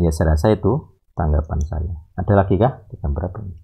ya saya rasa itu tanggapan saya ada lagi kah Kita berapa ini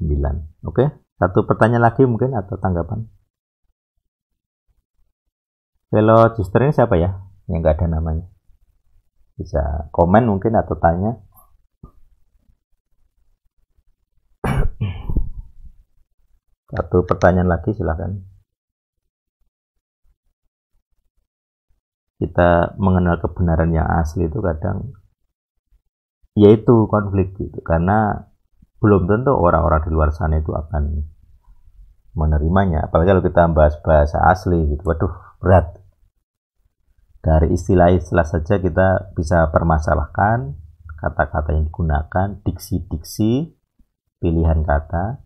9 oke satu pertanyaan lagi mungkin atau tanggapan sister ini siapa ya yang nggak ada namanya bisa komen mungkin atau tanya satu pertanyaan lagi silahkan kita mengenal kebenaran yang asli itu kadang yaitu konflik gitu karena belum tentu orang-orang di luar sana itu akan menerimanya apalagi kalau kita bahas bahasa asli gitu waduh berat dari istilah-istilah saja kita bisa permasalahkan kata-kata yang digunakan diksi-diksi pilihan kata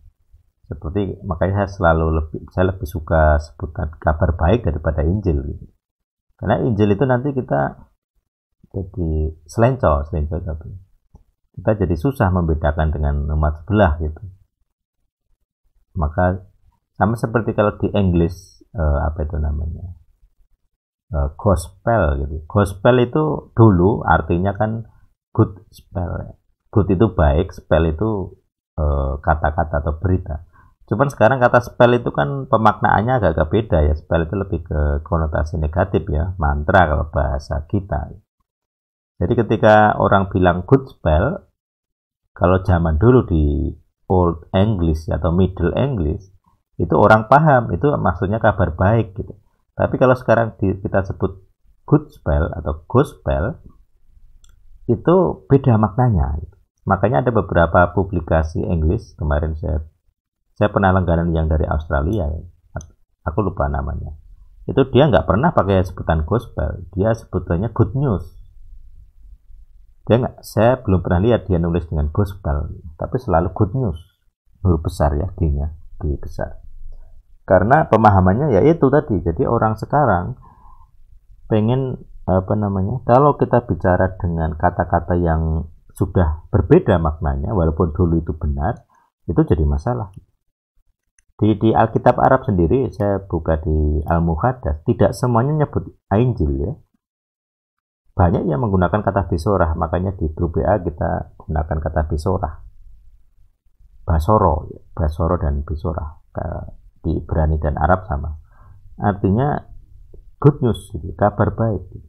seperti makanya saya selalu lebih saya lebih suka sebutan kabar baik daripada Injil gitu. Karena Injil itu nanti kita jadi selencor, selencor tapi kita jadi susah membedakan dengan umat sebelah gitu. Maka sama seperti kalau di Inggris uh, apa itu namanya uh, gospel gitu. Gospel itu dulu artinya kan good spell. Good itu baik, spell itu eh, kata-kata uh, kata -kata atau berita. Cuman sekarang kata spell itu kan pemaknaannya agak-agak beda ya. Spell itu lebih ke konotasi negatif ya, mantra kalau bahasa kita. Jadi ketika orang bilang good spell, kalau zaman dulu di Old English atau Middle English, itu orang paham, itu maksudnya kabar baik gitu. Tapi kalau sekarang di, kita sebut good spell atau good spell, itu beda maknanya. Gitu. Makanya ada beberapa publikasi English, kemarin saya saya pernah langganan yang dari Australia aku lupa namanya itu dia nggak pernah pakai sebutan gospel dia sebutannya good news dia nggak saya belum pernah lihat dia nulis dengan gospel tapi selalu good news huruf besar ya g nya besar karena pemahamannya ya itu tadi jadi orang sekarang pengen apa namanya kalau kita bicara dengan kata-kata yang sudah berbeda maknanya walaupun dulu itu benar itu jadi masalah di, di Alkitab Arab sendiri saya buka di Al Muhaddas tidak semuanya nyebut Injil ya banyak yang menggunakan kata bisorah makanya di grup BA kita gunakan kata bisorah basoro basoro dan bisorah di Ibrani dan Arab sama artinya good news gitu, kabar baik gitu.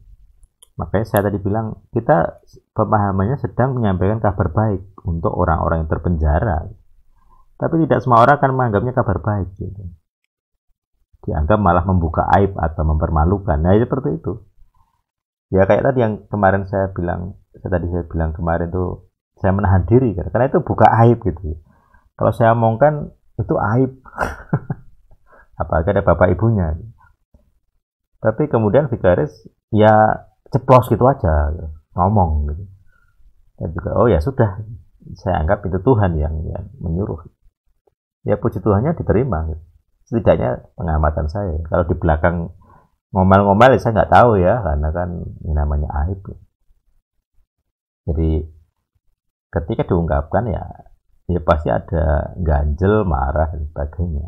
makanya saya tadi bilang kita pemahamannya sedang menyampaikan kabar baik untuk orang-orang yang terpenjara gitu tapi tidak semua orang akan menganggapnya kabar baik. Gitu. Dianggap malah membuka aib atau mempermalukan. Nah, seperti itu. Ya kayak tadi yang kemarin saya bilang, saya tadi saya bilang kemarin itu saya menahan diri gitu. karena itu buka aib gitu. Kalau saya omongkan itu aib. Apalagi ada bapak ibunya. Tapi kemudian Vigaris ya ceplos gitu aja, gitu. ngomong gitu. Dan juga oh ya sudah, saya anggap itu Tuhan yang, yang menyuruh ya puji Tuhannya diterima setidaknya pengamatan saya kalau di belakang ngomel-ngomel ya saya nggak tahu ya karena kan ini namanya aib jadi ketika diungkapkan ya ya pasti ada ganjel marah dan sebagainya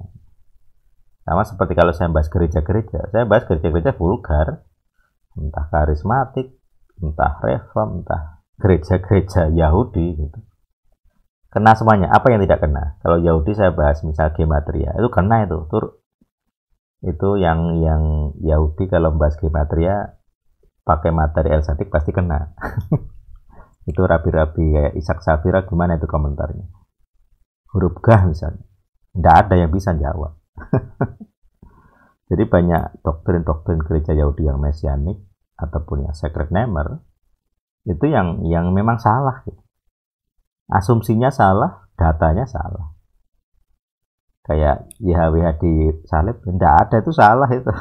sama seperti kalau saya bahas gereja-gereja saya bahas gereja-gereja vulgar entah karismatik entah reform entah gereja-gereja Yahudi gitu kena semuanya apa yang tidak kena kalau Yahudi saya bahas misal gematria itu kena itu tur itu yang yang Yahudi kalau bahas gematria pakai materi elsatik pasti kena itu rapi-rapi kayak Isak Safira gimana itu komentarnya huruf gah misalnya tidak ada yang bisa jawab jadi banyak doktrin-doktrin gereja Yahudi yang mesianik ataupun yang sacred namer itu yang yang memang salah gitu asumsinya salah datanya salah kayak YHWH di salib tidak ada itu salah itu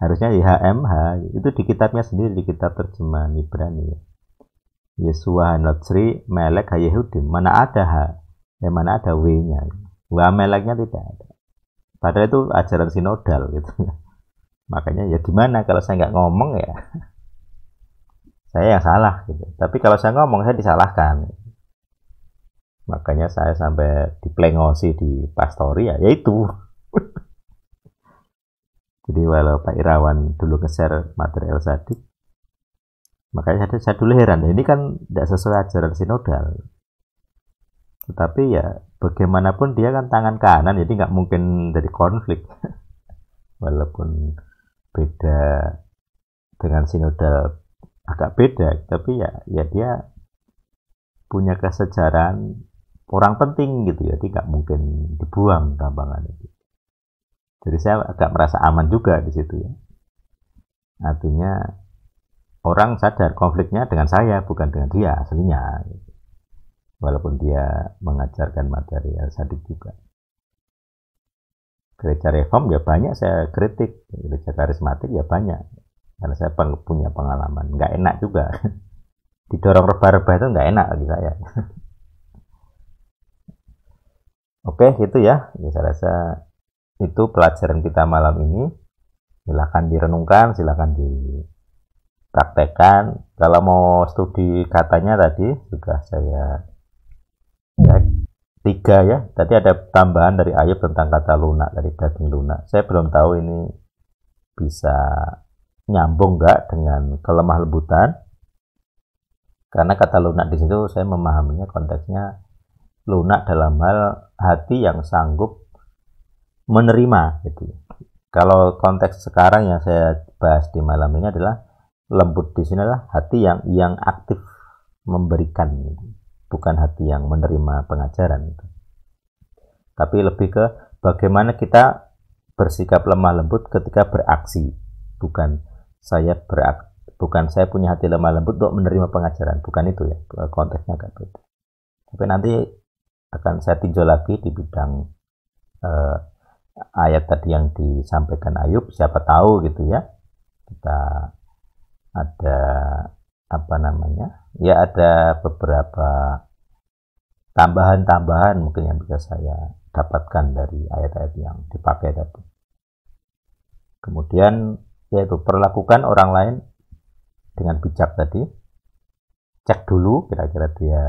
harusnya YHMH itu di kitabnya sendiri di kitab terjemahan Ibrani Yesua Hanotsri Melek Hayehudim mana ada H ya mana ada W nya W Meleknya tidak ada padahal itu ajaran sinodal gitu makanya ya gimana kalau saya nggak ngomong ya saya nah, yang salah gitu. tapi kalau saya ngomong saya disalahkan makanya saya sampai diplengosi di pastori ya yaitu jadi walau Pak Irawan dulu nge-share material sadik makanya saya, saya dulu heran ini kan tidak sesuai ajaran sinodal tetapi ya bagaimanapun dia kan tangan kanan jadi nggak mungkin dari konflik walaupun beda dengan sinodal agak beda tapi ya ya dia punya kesejarahan orang penting gitu ya tidak mungkin dibuang tambangan itu jadi saya agak merasa aman juga di situ ya artinya orang sadar konfliknya dengan saya bukan dengan dia aslinya gitu. walaupun dia mengajarkan materi yang sadik juga gereja reform ya banyak saya kritik gereja karismatik ya banyak karena saya punya pengalaman nggak enak juga didorong rebah-rebah itu nggak enak bagi saya oke itu ya ya saya rasa itu pelajaran kita malam ini silahkan direnungkan silahkan dipraktekkan kalau mau studi katanya tadi sudah saya ya, tiga ya tadi ada tambahan dari Ayub tentang kata lunak dari daging lunak saya belum tahu ini bisa nyambung nggak dengan kelemah lembutan karena kata lunak di situ saya memahaminya konteksnya lunak dalam hal hati yang sanggup menerima gitu kalau konteks sekarang yang saya bahas di malam ini adalah lembut di sini adalah hati yang yang aktif memberikan gitu. bukan hati yang menerima pengajaran gitu. tapi lebih ke bagaimana kita bersikap lemah lembut ketika beraksi bukan saya berak bukan saya punya hati lemah lembut untuk menerima pengajaran bukan itu ya konteksnya agak beda tapi nanti akan saya tinjau lagi di bidang eh, ayat tadi yang disampaikan Ayub siapa tahu gitu ya kita ada apa namanya ya ada beberapa tambahan-tambahan mungkin yang bisa saya dapatkan dari ayat-ayat yang dipakai tadi kemudian yaitu perlakukan orang lain dengan bijak tadi cek dulu kira-kira dia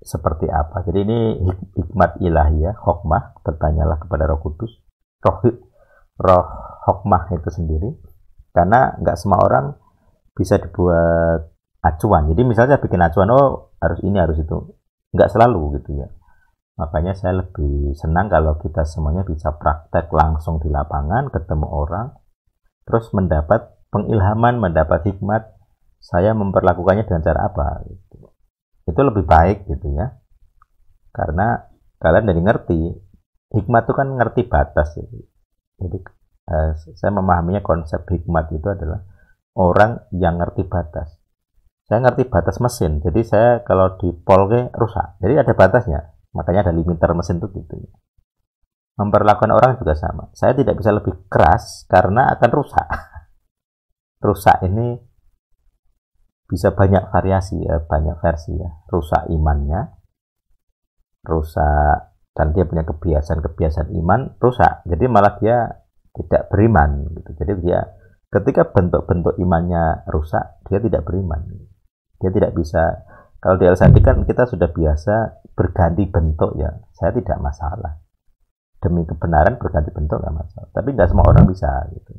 seperti apa jadi ini hikmat ilahi ya hokmah bertanyalah kepada roh kudus roh roh hokmah itu sendiri karena nggak semua orang bisa dibuat acuan jadi misalnya bikin acuan oh harus ini harus itu nggak selalu gitu ya makanya saya lebih senang kalau kita semuanya bisa praktek langsung di lapangan ketemu orang terus mendapat pengilhaman, mendapat hikmat, saya memperlakukannya dengan cara apa? Gitu. Itu lebih baik gitu ya. Karena kalian jadi ngerti, hikmat itu kan ngerti batas. Gitu. Jadi eh, saya memahaminya konsep hikmat itu adalah orang yang ngerti batas. Saya ngerti batas mesin, jadi saya kalau di polge rusak. Jadi ada batasnya, makanya ada limiter mesin itu gitu. Ya memperlakukan orang juga sama. Saya tidak bisa lebih keras karena akan rusak. rusak ini bisa banyak variasi ya, banyak versi ya. Rusak imannya, rusak dan dia punya kebiasaan-kebiasaan iman rusak. Jadi malah dia tidak beriman gitu. Jadi dia ketika bentuk-bentuk imannya rusak, dia tidak beriman. Dia tidak bisa kalau di LSD kan kita sudah biasa berganti bentuk ya. Saya tidak masalah demi kebenaran berganti bentuk nggak masalah tapi nggak semua orang bisa gitu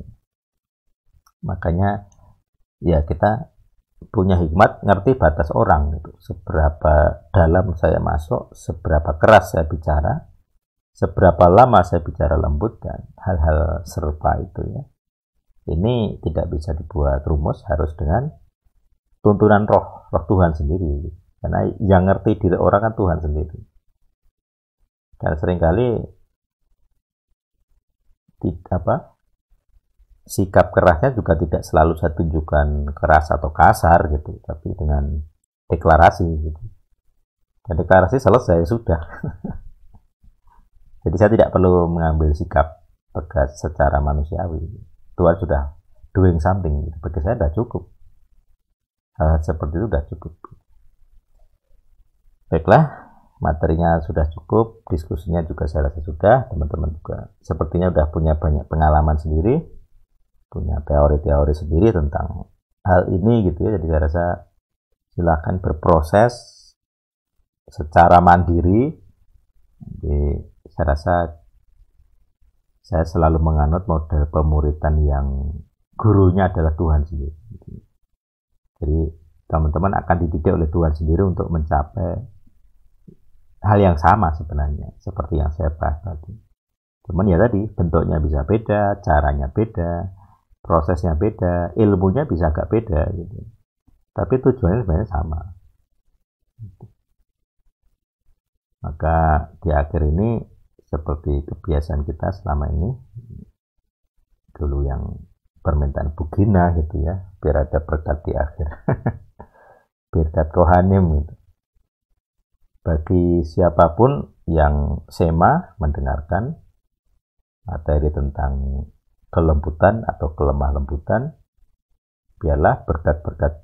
makanya ya kita punya hikmat ngerti batas orang gitu seberapa dalam saya masuk seberapa keras saya bicara seberapa lama saya bicara lembut dan hal-hal serupa itu ya ini tidak bisa dibuat rumus harus dengan tuntunan roh roh Tuhan sendiri gitu. karena yang ngerti diri orang kan Tuhan sendiri dan seringkali apa sikap kerasnya juga tidak selalu saya tunjukkan keras atau kasar gitu tapi dengan deklarasi gitu dan deklarasi selesai sudah jadi saya tidak perlu mengambil sikap tegas secara manusiawi Tuhan sudah doing something gitu. bagi saya sudah cukup hal, -hal seperti itu sudah cukup baiklah materinya sudah cukup, diskusinya juga saya rasa sudah, teman-teman juga sepertinya sudah punya banyak pengalaman sendiri, punya teori-teori sendiri tentang hal ini gitu ya. Jadi saya rasa silahkan berproses secara mandiri. Jadi saya rasa saya selalu menganut model pemuritan yang gurunya adalah Tuhan sendiri. Jadi teman-teman akan dididik oleh Tuhan sendiri untuk mencapai hal yang sama sebenarnya seperti yang saya bahas tadi cuman ya tadi bentuknya bisa beda caranya beda prosesnya beda ilmunya bisa agak beda gitu tapi tujuannya sebenarnya sama maka di akhir ini seperti kebiasaan kita selama ini dulu yang permintaan bugina gitu ya biar ada berkat di akhir berkat kohanim gitu bagi siapapun yang sema mendengarkan materi tentang kelembutan atau kelemah lembutan biarlah berkat-berkat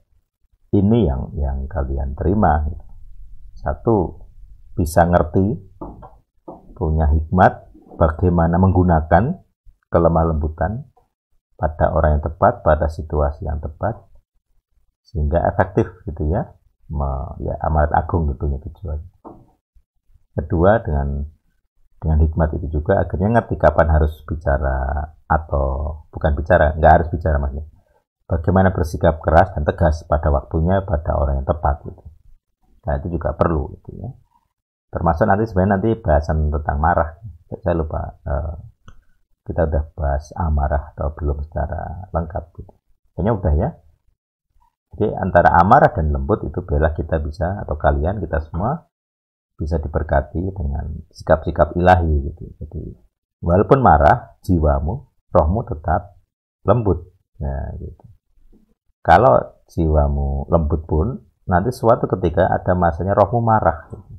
ini yang yang kalian terima satu bisa ngerti punya hikmat bagaimana menggunakan kelemah lembutan pada orang yang tepat pada situasi yang tepat sehingga efektif gitu ya ya, amanat agung tentunya gitu, tujuan. Kedua dengan dengan hikmat itu juga akhirnya ngerti kapan harus bicara atau bukan bicara, nggak harus bicara maksudnya. Bagaimana bersikap keras dan tegas pada waktunya pada orang yang tepat gitu. Nah itu juga perlu gitu ya. Termasuk nanti sebenarnya nanti bahasan tentang marah. Saya lupa uh, kita udah bahas amarah atau belum secara lengkap gitu. Kayaknya udah ya. Jadi antara amarah dan lembut itu biarlah kita bisa atau kalian kita semua bisa diberkati dengan sikap-sikap ilahi gitu. Jadi walaupun marah jiwamu, rohmu tetap lembut. Nah, gitu. Kalau jiwamu lembut pun nanti suatu ketika ada masanya rohmu marah. Gitu.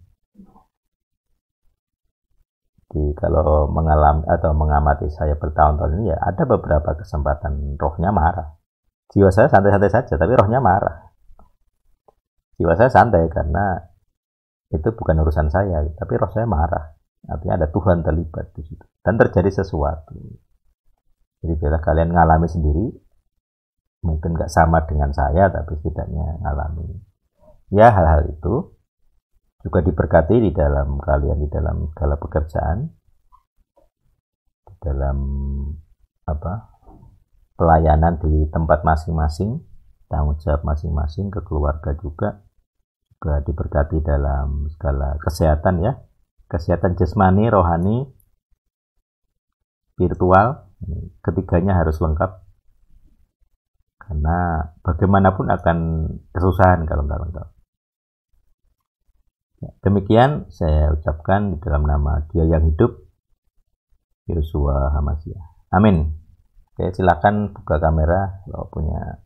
Jadi kalau mengalami atau mengamati saya bertahun-tahun ini ya ada beberapa kesempatan rohnya marah jiwa saya santai-santai saja tapi rohnya marah jiwa saya santai karena itu bukan urusan saya tapi roh saya marah artinya ada Tuhan terlibat di situ dan terjadi sesuatu jadi bila kalian ngalami sendiri mungkin nggak sama dengan saya tapi setidaknya ngalami ya hal-hal itu juga diberkati di dalam kalian di dalam segala pekerjaan di dalam apa pelayanan di tempat masing-masing, tanggung jawab masing-masing ke keluarga juga, juga diberkati dalam segala kesehatan ya, kesehatan jasmani, rohani, virtual, ketiganya harus lengkap karena bagaimanapun akan kesusahan kalau nggak lengkap. Ya, demikian saya ucapkan di dalam nama Dia yang hidup, Yosua Hamasya. Amin. Oke, silakan buka kamera kalau punya